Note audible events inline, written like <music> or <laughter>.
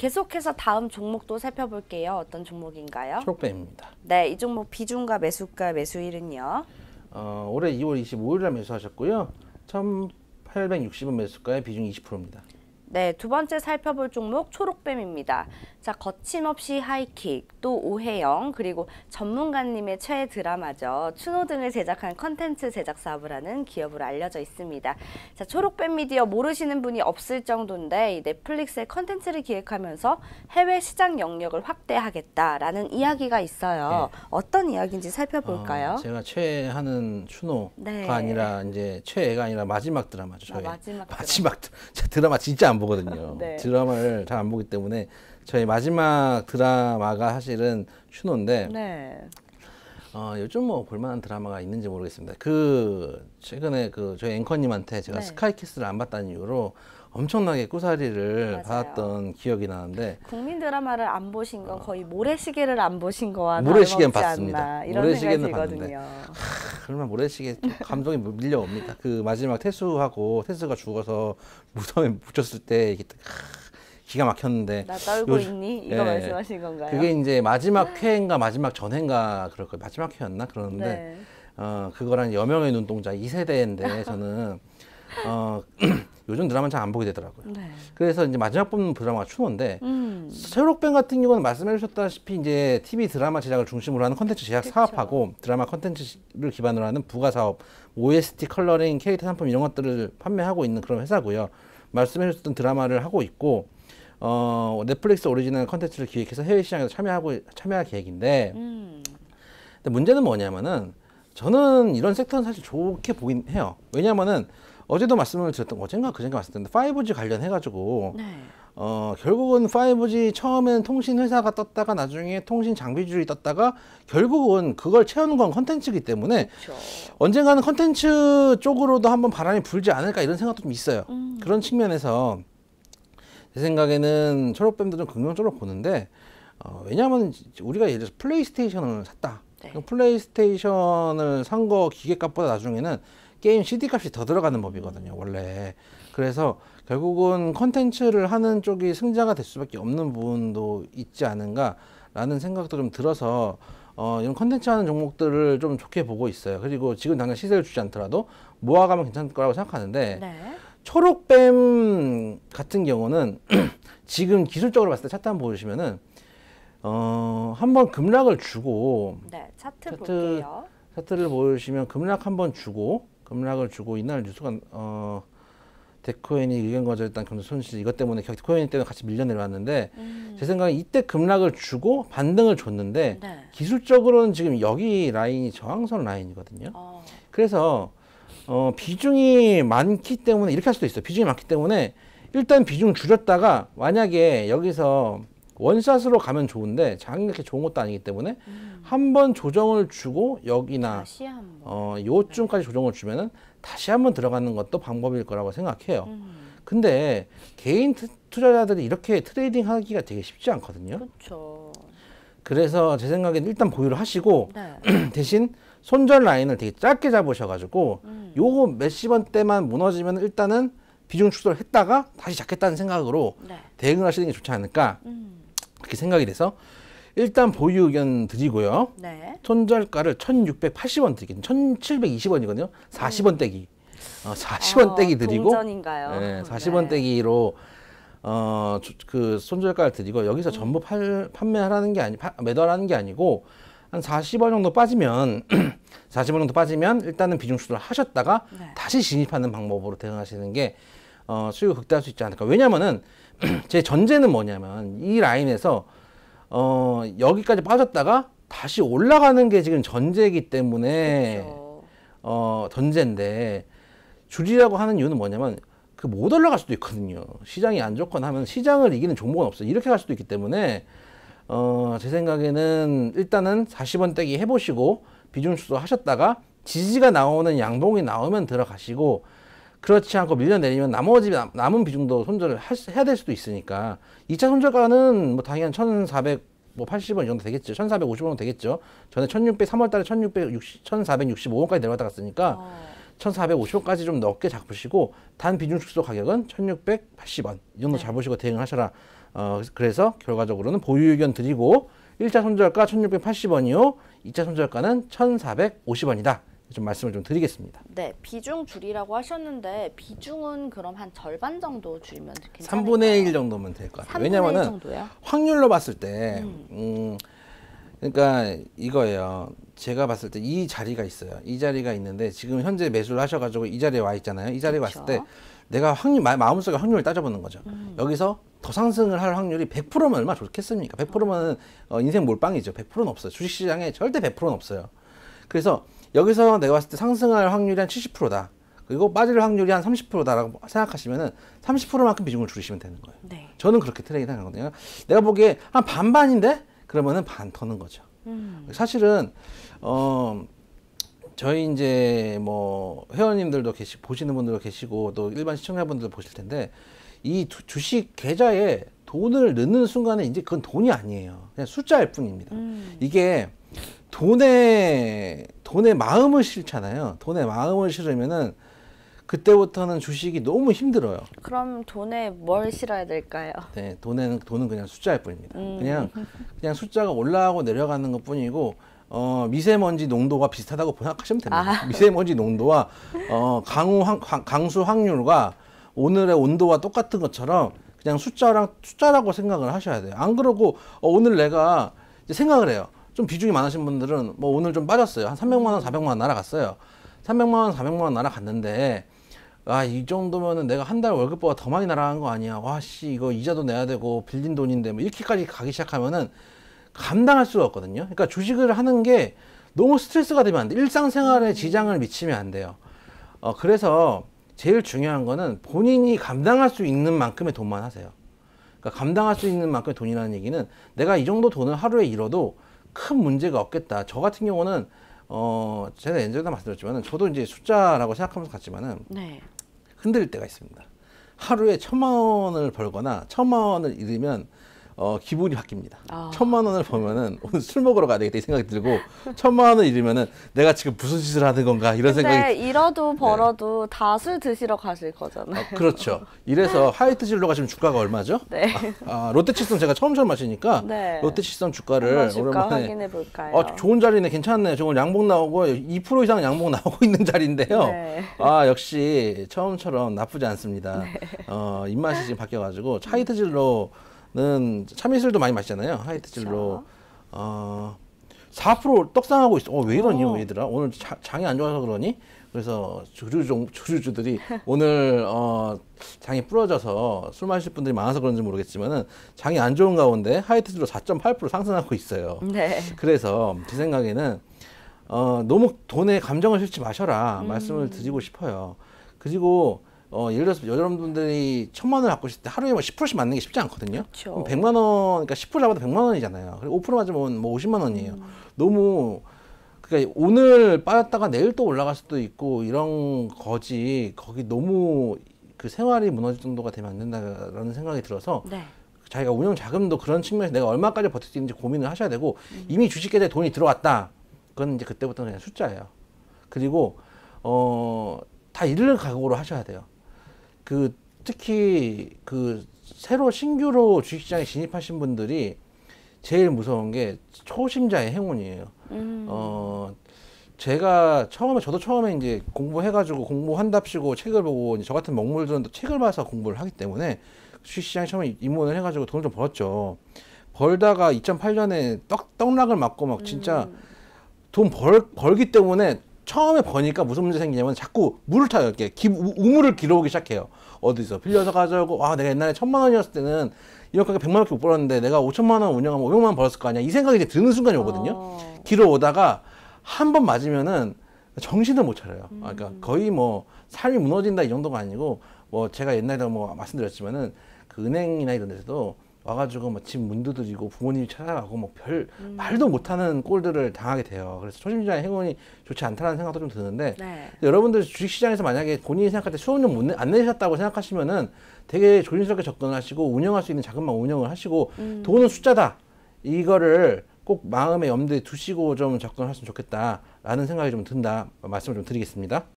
계속해서 다음 종목도 살펴볼게요. 어떤 종목인가요? 초록배입니다. 네, 이 종목 비중과 매수가, 매수일은요? 어, 올해 2월 25일 날 매수하셨고요. 1860원 매수가에 비중 20%입니다. 네, 두 번째 살펴볼 종목 초록뱀입니다. 자, 거침없이 하이킥, 또 오해영, 그리고 전문가님의 최애 드라마죠. 추노 등을 제작한 컨텐츠 제작 사업을 하는 기업으로 알려져 있습니다. 자, 초록뱀 미디어 모르시는 분이 없을 정도인데 넷플릭스의 컨텐츠를 기획하면서 해외 시장 영역을 확대하겠다라는 이야기가 있어요. 네. 어떤 이야기인지 살펴볼까요? 어, 제가 최애하는 추노가 네. 아니라 이제 최애가 아니라 마지막 드라마죠. 저의. 아, 마지막, 마지막 드라마. <laughs> 드라마 진짜 안 보거든요. <laughs> 네. 드라마를 잘 안 보기 때문에 저희 마지막 드라마가 사실은 추노인데 네. 어, 요즘 뭐 볼만한 드라마가 있는지 모르겠습니다. 그 최근에 그 저희 앵커님한테 제가 네. 스카이캐슬을 안 봤다는 이유로 엄청나게 꾸사리를 맞아요. 받았던 기억이 나는데 국민 드라마를 안 보신 건 거의 모래시계를 안 보신 거와 모래시계는 봤습니다. 이런 모래시계는 봤는데 하, 정 모래시계 감동이 밀려옵니다. 그 마지막 태수하고 태수가 죽어서 <laughs> 무덤에 묻혔을 때 이게 하, 기가 막혔는데 나 떨고 요, 있니? 이거 예, 말씀하신 건가요? 그게 이제 마지막 아. 회인가 마지막 전회인가 그럴 거예요. 마지막 회였나 그러는데 네. 어, 그거랑 여명의 눈동자 이세대인데 <laughs> 저는 어, <clears throat> 요즘 드라마는 잘 안 보게 되더라고요. 네. 그래서 이제 마지막 뽑는 드라마가 추노인데 음. 새록뱅 같은 경우는 말씀해 주셨다시피 이제 TV 드라마 제작을 중심으로 하는 컨텐츠 제작 그쵸. 사업하고 드라마 컨텐츠를 기반으로 하는 부가 사업, OST 컬러링, 캐릭터 상품 이런 것들을 판매하고 있는 그런 회사고요. 말씀해 주셨던 드라마를 하고 있고 어, 넷플릭스 오리지널 컨텐츠를 기획해서 해외 시장에서 참여하고 참여할 계획인데 음. 근데 문제는 뭐냐면은 저는 이런 섹터는 사실 좋게 보긴 해요. 왜냐면은 어제도 말씀을 드렸던 어젠가 그젠가 말씀드렸는데 5G 관련해 가지고 네. 어, 결국은 5G 처음에는 통신 회사가 떴다가 나중에 통신 장비주의 떴다가 결국은 그걸 채우는 건 컨텐츠이기 때문에 그렇죠. 언젠가는 컨텐츠 쪽으로도 한번 바람이 불지 않을까 이런 생각도 좀 있어요. 음. 그런 측면에서 제 생각에는 초록뱀도 좀 긍정적으로 보는데 어, 왜냐하면 우리가 예를 들어서 플레이스테이션을 샀다. 네. 플레이스테이션을 산 거 기계값보다 나중에는 게임 CD 값이 더 들어가는 법이거든요, 원래. 그래서 결국은 컨텐츠를 하는 쪽이 승자가 될 수밖에 없는 부분도 있지 않은가라는 생각도 좀 들어서 어, 이런 컨텐츠 하는 종목들을 좀 좋게 보고 있어요. 그리고 지금 당장 시세를 주지 않더라도 모아가면 괜찮을 거라고 생각하는데 네. 초록뱀 같은 경우는 <clears throat> 지금 기술적으로 봤을 때 차트 한번 보시면은 어, 한번 급락을 주고 네, 차트, 차트 볼게요. 차트를 보시면 급락 한번 주고 급락을 주고 이날 뉴스가 어 데코인이 의견 거절했던 경제 손실 이것 때문에 데코인 때문에 같이 밀려 내려왔는데 음. 제 생각에 이때 급락을 주고 반등을 줬는데 네. 기술적으로는 지금 여기 라인이 저항선 라인이거든요. 어. 그래서 어, 비중이 많기 때문에 이렇게 할 수도 있어요. 비중이 많기 때문에 일단 비중 줄였다가 만약에 여기서 원샷으로 가면 좋은데 장이 그렇게 좋은 것도 아니기 때문에 음. 한번 조정을 주고 여기나 어 요쯤까지 조정을 주면은 다시 한번 들어가는 것도 방법일 거라고 생각해요. 음. 근데 개인 투자자들이 이렇게 트레이딩 하기가 되게 쉽지 않거든요. 그렇죠. 그래서 제 생각엔 일단 보유를 하시고 네. <clears throat> 대신 손절 라인을 되게 짧게 잡으셔가지고 음. 요거 몇십 원 때만 무너지면 일단은 비중 축소를 했다가 다시 잡겠다는 생각으로 네. 대응을 하시는 게 좋지 않을까. 음. 그렇게 생각이 돼서 일단 보유 의견 드리고요. 네. 손절가를 1,680원 드리긴 1,720원이거든요. 40원 음. 떼기. 어, 40원 어, 떼기 드리고 전인가요 네, 40원 떼기로 어, 그 손절가를 드리고 여기서 음. 전부 팔, 판매하라는 게 아니 파, 매도하라는 게 아니고 한 40원 정도 빠지면 40원 <clears throat> 정도 빠지면 일단은 비중 수도를 하셨다가 네. 다시 진입하는 방법으로 대응하시는 게 어, 수요 극대화할 수 있지 않을까. 왜냐면은 <clears throat> 제 전제는 뭐냐면 이 라인에서 어, 여기까지 빠졌다가 다시 올라가는 게 지금 전제이기 때문에 그렇죠. 어, 전제인데 줄이라고 하는 이유는 뭐냐면 그 못 올라갈 수도 있거든요. 시장이 안 좋거나 하면 시장을 이기는 종목은 없어 이렇게 갈 수도 있기 때문에 어, 제 생각에는 일단은 40원 떼기 해보시고 비중 축소 하셨다가 지지가 나오는 양봉이 나오면 들어가시고 그렇지 않고 밀려내리면 나머지 남, 은 비중도 손절을 할, 해야 될 수도 있으니까 2차 손절가는 뭐 당연 1,400뭐 80원 이 정도 되겠죠. 1,450원 되겠죠. 전에 1,600 3월 달에 1,660 1,465원까지 내려갔다갔으니까 어. 1,450원까지 좀 넓게 잡으시고 단 비중 축소 가격은 1,680원 이 정도 네. 잡으시고 대응하셔라. 어 그래서 결과적으로는 보유 의견 드리고 1차 손절가 1,680원이요. 2차 손절가는 1,450원이다. 좀 말씀을 좀 드리겠습니다. 네, 비중 줄이라고 하셨는데 비중은 그럼 한 절반 정도 줄이면 괜찮을까요? 3분의 1 정도면 될 것 같아요. 왜냐면은 확률로 봤을 때 음. 음, 그러니까 이거예요. 제가 봤을 때 이 자리가 있어요. 이 자리가 있는데 지금 현재 매수를 하셔가지고 이 자리에 와 있잖아요. 이 자리에 그렇죠. 왔을 때 내가 확률 마, 음속에 확률을 따져보는 거죠. 음. 여기서 더 상승을 할 확률이 100%면 얼마나 좋겠습니까? 100%면 어, 인생 몰빵이죠. 100%는 없어요. 주식시장에 절대 100%는 없어요. 그래서 여기서 내가 봤을 때 상승할 확률이 한 70%다. 그리고 빠질 확률이 한 30%다라고 생각하시면은 30%만큼 비중을 줄이시면 되는 거예요. 네. 저는 그렇게 트레이드 하거든요. 내가 보기에 한 반반인데 그러면은 반 터는 거죠. 음. 사실은 어 저희 이제 뭐 회원님들도 계시 보시는 분들도 계시고 또 일반 시청자분들도 보실 텐데 이 두, 주식 계좌에 돈을 넣는 순간에 이제 그건 돈이 아니에요. 그냥 숫자일 뿐입니다. 음. 이게 돈에 돈에 마음을 실잖아요. 돈에 마음을 실으면은 그때부터는 주식이 너무 힘들어요. 그럼 돈에 뭘 실어야 될까요? 네, 돈에는 돈은 그냥 숫자일 뿐입니다. 음. 그냥 그냥 숫자가 올라가고 내려가는 것 뿐이고 어, 미세먼지 농도가 비슷하다고 생각하시면 됩니다. 아. 미세먼지 농도와 어, 강우 황, 강수 확률과 오늘의 온도와 똑같은 것처럼 그냥 숫자랑 숫자라고 생각을 하셔야 돼요. 안 그러고 어, 오늘 내가 생각을 해요. 좀 비중이 많으신 분들은 뭐 오늘 좀 빠졌어요. 한 300만 원, 400만 원 날아갔어요. 300만 원, 400만 원 날아갔는데 아, 이 정도면은 내가 한 달 월급보다 더 많이 날아간 거 아니야. 와, 씨, 이거 이자도 내야 되고, 빌린 돈인데, 뭐, 이렇게까지 가기 시작하면은 감당할 수가 없거든요. 그러니까 주식을 하는 게 너무 스트레스가 되면 안 돼. 일상생활에 음. 지장을 미치면 안 돼요. 어, 그래서 제일 중요한 거는 본인이 감당할 수 있는 만큼의 돈만 하세요. 그러니까 감당할 수 있는 만큼의 돈이라는 얘기는 내가 이 정도 돈을 하루에 잃어도 큰 문제가 없겠다. 저 같은 경우는 어 제가 예전에 말씀드렸지만은 저도 이제 숫자라고 생각하면서 갔지만은 네. 흔들릴 때가 있습니다. 하루에 천만 원을 벌거나 천만 원을 잃으면 어, 기분이 바뀝니다. 아. 천만 원을 보면은 오늘 술 먹으러 가야 되겠다 이 생각이 들고 <laughs> 천만 원을 잃으면은 내가 지금 무슨 짓을 하는 건가 이런 생각이. 잃어도 네. 벌어도 네. 다술 드시러 가실 거잖아요. 아, 그렇죠. 이래서 하이트 진로 가시면 주가가 얼마죠? 네. 아, 아 롯데칠성 제가 처음처럼 마시니까 네. 롯데칠성 주가를 주가 오랜만에 확인해 볼까요? 아, 좋은 자리네 괜찮네. 저건 양봉 나오고 2% 이상 양봉 <laughs> 나오고 있는 자리인데요. 네. 아 역시 처음처럼 나쁘지 않습니다. 네. 어 입맛이 지금 바뀌어가지고 차이트 진로 는 참이슬도 많이 마시잖아요. 하이트질로. 어, 4% 떡상하고 있어. 어, 왜 이러니, 어. 얘들아? 오늘 자, 장이 안 좋아서 그러니? 그래서 주류종주류주들이 오늘 어, 장이 부러져서 술 마실 분들이 많아서 그런지 모르겠지만은 장이 안 좋은 가운데 하이트질로 4.8% 상승하고 있어요. 네. 그래서 제 생각에는 어, 너무 돈에 감정을 싣지 마셔라. 음. 말씀을 드리고 싶어요. 그리고 어, 예를 들어서 여러분들이 천만 원을 갖고 있을 때 하루에 뭐 10%씩 맞는 게 쉽지 않거든요. 그렇죠. 100만 원, 그러니까 10% 잡아도 100만 원이잖아요. 그리고 5% 맞으면 뭐 50만 뭐 원이에요. 음. 너무 그러니까 오늘 빠졌다가 내일 또 올라갈 수도 있고 이런 거지 거기 너무 그 생활이 무너질 정도가 되면 안 된다라는 생각이 들어서 네. 자기가 운영 자금도 그런 측면에서 내가 얼마까지 버틸 수 있는지 고민을 하셔야 되고 음. 이미 주식 계좌에 돈이 들어왔다. 그건 이제 그때부터는 그냥 숫자예요. 그리고 어다 잃을 각오로 하셔야 돼요. 그 특히 그 새로 신규로 주식시장에 진입하신 분들이 제일 무서운 게 초심자의 행운이에요. 음. 어, 제가 처음에 저도 처음에 이제 공부해가지고 공부한답시고 책을 보고 저 같은 먹물들은 책을 봐서 공부를 하기 때문에 주식시장에 처음에 입문을 해가지고 돈을 좀 벌었죠. 벌다가 2008년에 떡 떡락을 맞고 막 진짜 음. 돈 벌, 벌기 때문에 처음에 버니까 무슨 문제 생기냐면 자꾸 물을 타요. 이렇게 기, 우물을 길어오기 시작해요. 어디서 빌려서 가져오고 아 내가 옛날에 천만 원이었을 때는 이렇게 백만 원밖에 못 벌었는데 내가 오천만 원 운영하면 오백만 원 벌었을 거 아니야. 이 생각이 이제 드는 순간이 어. 오거든요. 길어오다가 한 번 맞으면은 정신을 못 차려요. 아, 그러니까 음. 그러니까 거의 뭐 삶이 무너진다 이 정도가 아니고 뭐 제가 옛날에 뭐 말씀드렸지만은 그 은행이나 이런 데서도 와가지고 뭐집문 두드리고 부모님이 찾아가고 뭐별 음. 말도 못하는 꼴들을 당하게 돼요. 그래서 초심자의 행운이 좋지 않다는 생각도 좀 드는데 네. 여러분들 주식시장에서 만약에 본인이 생각할 때 수업료 안 내셨다고 생각하시면은 되게 조심스럽게 접근하시고 운영할 수 있는 자금만 운영을 하시고 음. 돈은 숫자다 이거를 꼭 마음에 염두에 두시고 좀접근하으면 좋겠다라는 생각이 좀 든다 말씀을 좀 드리겠습니다.